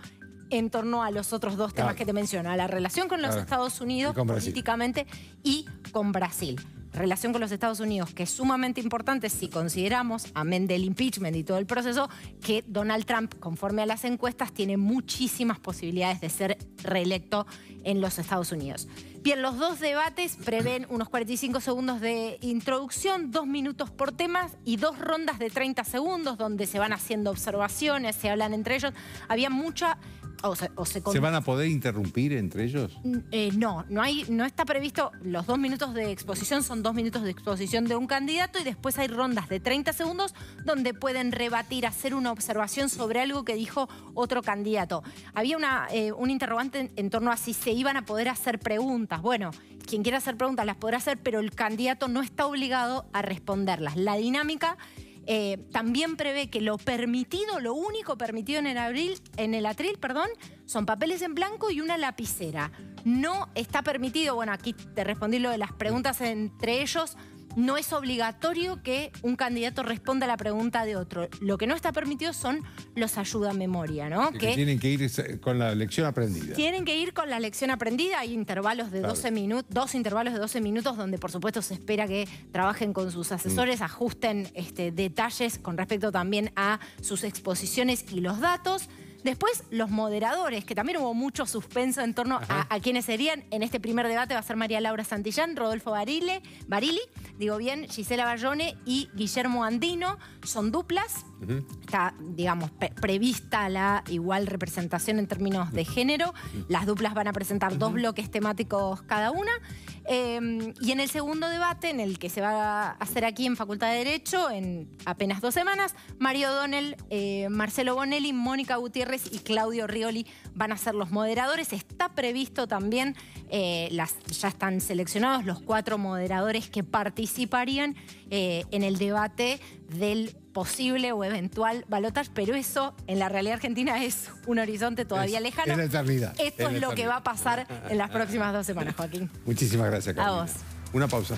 en torno a los otros dos temas que te menciono, a la relación con los Estados Unidos políticamente y con Brasil. Relación con los Estados Unidos, que es sumamente importante si consideramos, amén del impeachment y todo el proceso, que Donald Trump, conforme a las encuestas, tiene muchísimas posibilidades de ser reelecto en los Estados Unidos. Bien, los dos debates prevén unos 45 segundos de introducción, dos minutos por temas y dos rondas de 30 segundos donde se van haciendo observaciones, se hablan entre ellos. Había mucha se, van a poder interrumpir entre ellos? Mm, eh, no, no, hay, no está previsto. Los dos minutos de exposición son dos minutos de exposición de un candidato y después hay rondas de 30 segundos donde pueden rebatir, hacer una observación sobre algo que dijo otro candidato. Había una, eh, un interrogante en, en torno a si se iban a poder hacer preguntas. Bueno, quien quiera hacer preguntas las podrá hacer, pero el candidato no está obligado a responderlas. La dinámica eh, también prevé que lo permitido, lo único permitido en el, abril, en el atril, perdón, son papeles en blanco y una lapicera. No está permitido, bueno, aquí te respondí lo de las preguntas entre ellos, no es obligatorio que un candidato responda a la pregunta de otro. Lo que no está permitido son los ayuda a memoria, ¿no? Que, tienen que ir con la lección aprendida. Tienen que ir con la lección aprendida. Hay intervalos de minutos, dos intervalos de 12 minutos donde por supuesto se espera que trabajen con sus asesores, mm. ajusten este, detalles con respecto también a sus exposiciones y los datos. Después, los moderadores, que también hubo mucho suspenso en torno a, quiénes serían. En este primer debate va a ser María Laura Santillán, Rodolfo Barile, Barili, digo bien, Gisela Bayone y Guillermo Andino. Son duplas. Está, digamos, prevista la igual representación en términos de género. Las duplas van a presentar dos bloques temáticos cada una. Em, y en el segundo debate, en el que se va a hacer aquí en Facultad de Derecho, en apenas dos semanas, Mario Donel, eh, Marcelo Bonelli, Mónica Gutiérrez y Claudio Rioli van a ser los moderadores. Está previsto también, eh, ya están seleccionados los cuatro moderadores que participarían eh, en el debate del posible o eventual balotas, pero eso en la realidad argentina es un horizonte todavía lejano. la eternidad. Esto es, lo que va a pasar en las próximas dos semanas, Joaquín. Muchísimas gracias, Carolina. A vos. Una pausa.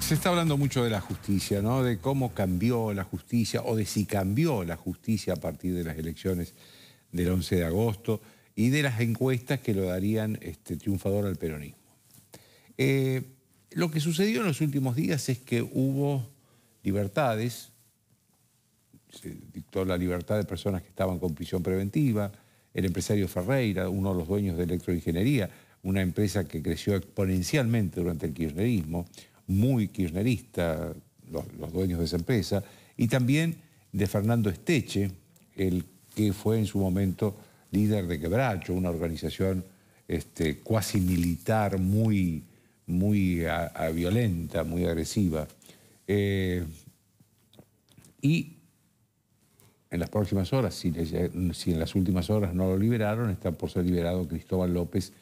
se está hablando mucho de la justicia, ¿no? De cómo cambió la justicia o de si cambió la justicia a partir de las elecciones del 11 de agosto y de las encuestas que lo darían este, triunfador al peronismo. Eh, lo que sucedió en los últimos días es que hubo libertades, se dictó la libertad de personas que estaban con prisión preventiva, el empresario Ferreira, uno de los dueños de electroingeniería, una empresa que creció exponencialmente durante el kirchnerismo, muy kirchnerista, los, dueños de esa empresa, y también de Fernando Esteche, el que fue en su momento líder de Quebracho, una organización este, cuasi militar, muy, muy violenta, muy agresiva. Eh, y en las próximas horas, si, en las últimas horas no lo liberaron, están por ser liberados Cristóbal López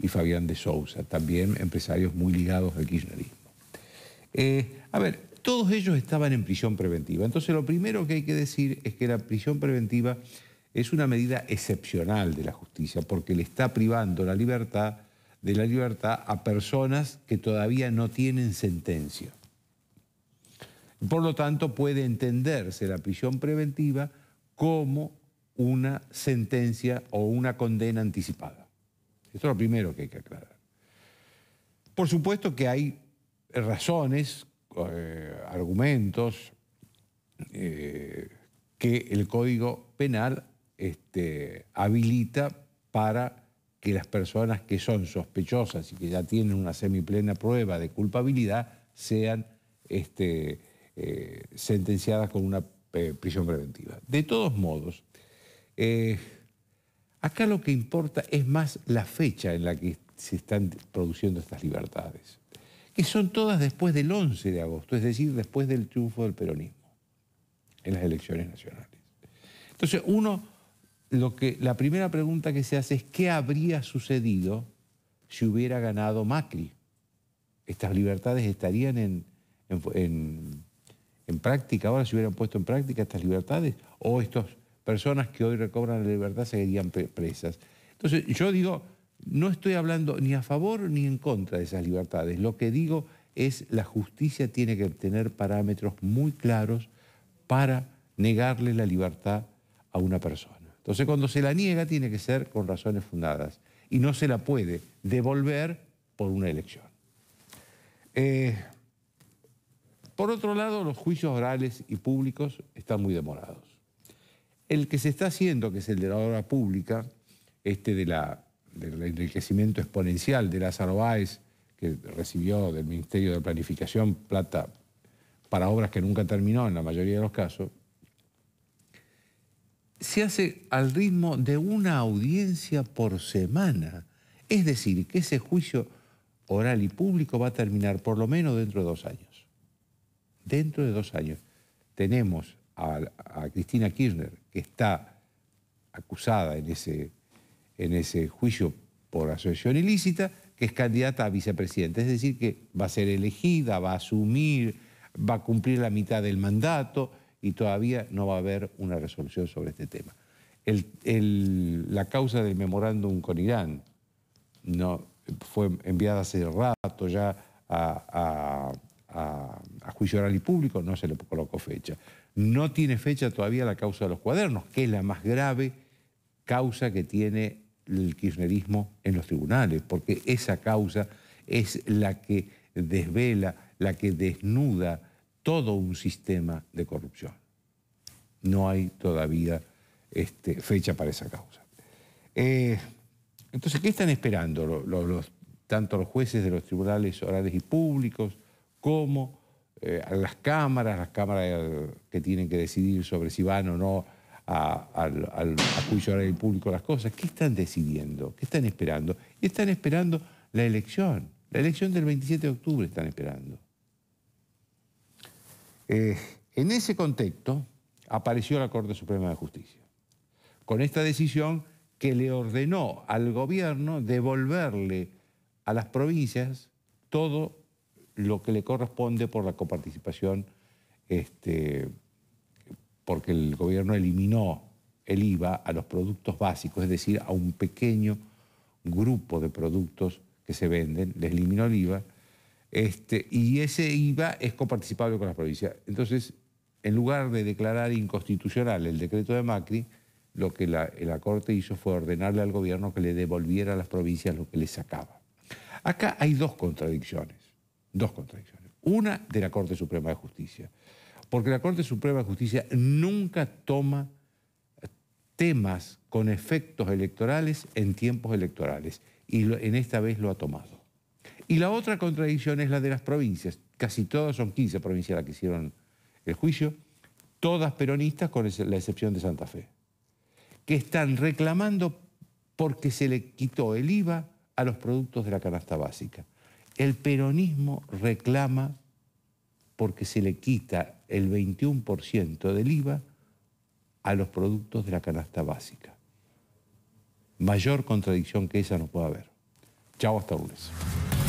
y Fabián de Sousa, también empresarios muy ligados al kirchnerismo. Eh, a ver, todos ellos estaban en prisión preventiva. Entonces lo primero que hay que decir es que la prisión preventiva es una medida excepcional de la justicia porque le está privando la libertad de la libertad a personas que todavía no tienen sentencia. Por lo tanto, puede entenderse la prisión preventiva como una sentencia o una condena anticipada. Esto es lo primero que hay que aclarar. Por supuesto que hay razones, eh, argumentos eh, que el Código Penal este, habilita para que las personas que son sospechosas y que ya tienen una semiplena prueba de culpabilidad sean este, eh, sentenciadas con una prisión preventiva. De todos modos, acá lo que importa es más la fecha en la que se están produciendo estas libertades y son todas después del 11 de agosto, es decir, después del triunfo del peronismo en las elecciones nacionales. Entonces, uno, lo que, la primera pregunta que se hace es qué habría sucedido si hubiera ganado Macri. Estas libertades estarían en, práctica, ahora si hubieran puesto en práctica estas libertades, o estas personas que hoy recobran la libertad seguirían presas. Entonces, yo digo, no estoy hablando ni a favor ni en contra de esas libertades. Lo que digo es la justicia tiene que tener parámetros muy claros para negarle la libertad a una persona. Entonces cuando se la niega tiene que ser con razones fundadas y no se la puede devolver por una elección. Eh, por otro lado, los juicios orales y públicos están muy demorados. El que se está haciendo, que es el de la obra pública, este de la del enriquecimiento exponencial de Lázaro Báez, que recibió del Ministerio de Planificación plata para obras que nunca terminó en la mayoría de los casos, se hace al ritmo de una audiencia por semana. Es decir, que ese juicio oral y público va a terminar por lo menos dentro de dos años. Dentro de dos años. Tenemos a, a Cristina Kirchner, que está acusada en ese en ese juicio por asociación ilícita, que es candidata a vicepresidente. Es decir, que va a ser elegida, va a asumir, va a cumplir la mitad del mandato y todavía no va a haber una resolución sobre este tema. El, la causa del memorándum con Irán no, fue enviada hace rato ya a, a, juicio oral y público, no se le colocó fecha. No tiene fecha todavía la causa de los cuadernos, que es la más grave causa que tiene el kirchnerismo en los tribunales, porque esa causa es la que desvela, la que desnuda todo un sistema de corrupción. No hay todavía este, fecha para esa causa. Eh, entonces, ¿qué están esperando tanto los jueces de los tribunales orales y públicos como eh, las cámaras, las cámaras que tienen que decidir sobre si van o no a, al, al, público las cosas. ¿Qué están decidiendo? ¿Qué están esperando? Y están esperando la elección. La elección del 27 de octubre están esperando. Eh, en ese contexto apareció la Corte Suprema de Justicia, con esta decisión que le ordenó al gobierno devolverle a las provincias todo lo que le corresponde por la coparticipación este, porque el gobierno eliminó el IVA a los productos básicos, es decir, a un pequeño grupo de productos que se venden, les eliminó el IVA, este, y ese IVA es coparticipable con las provincias. Entonces, en lugar de declarar inconstitucional el decreto de Macri, lo que la, Corte hizo fue ordenarle al gobierno que le devolviera a las provincias lo que les sacaba. Acá hay dos contradicciones, dos contradicciones. Una de la Corte Suprema de Justicia porque la Corte Suprema de Justicia nunca toma eh, temas con efectos electorales en tiempos electorales, y en esta vez lo ha tomado. Y la otra contradicción es la de las provincias, casi todas son 15 provincias las que hicieron el juicio, todas peronistas con la excepción de Santa Fe, que están reclamando porque se le quitó el IVA a los productos de la canasta básica. El peronismo reclama porque se le quita el 21% del IVA a los productos de la canasta básica. Mayor contradicción que esa no puede haber. Chao, hasta lunes.